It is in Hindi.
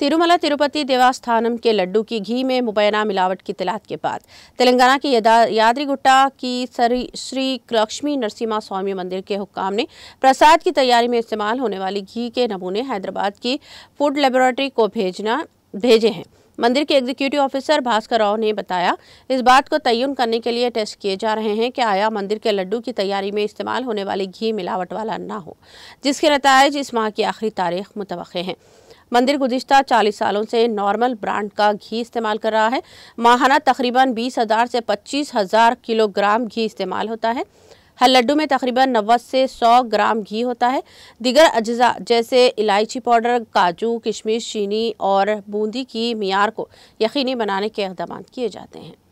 तिरुमला तिरुपति देवास्थानम के लड्डू की घी में मुबैना मिलावट की तलात के बाद तेलंगाना यादरी यादरीगुट्टा की श्री लक्ष्मी नरसिम्हा स्वामी मंदिर के हुक्काम ने प्रसाद की तैयारी में इस्तेमाल होने वाली घी के नमूने हैदराबाद की फूड लेबोरेटरी को भेजना भेजे हैं मंदिर के एग्जीक्यूटिव ऑफिसर भास्कर राव ने बताया इस बात को तयन करने के लिए टेस्ट किए जा रहे हैं कि आया मंदिर के लड्डू की तैयारी में इस्तेमाल होने वाले घी मिलावट वाला ना हो जिसके नतज इस माह की आखिरी तारीख मुतव है मंदिर गुजशत 40 सालों से नॉर्मल ब्रांड का घी इस्तेमाल कर रहा है माहाना तकरीबन बीस हज़ार से पच्चीस हज़ार किलोग्राम घी इस्तेमाल होता है हर लड्डू में तकरीबन नब्बे से सौ ग्राम घी होता है दिगर अज्जा जैसे इलायची पाउडर काजू किशमिश चीनी और बूंदी की मीयार को यकीनी बनाने के इकदाम किए जाते हैं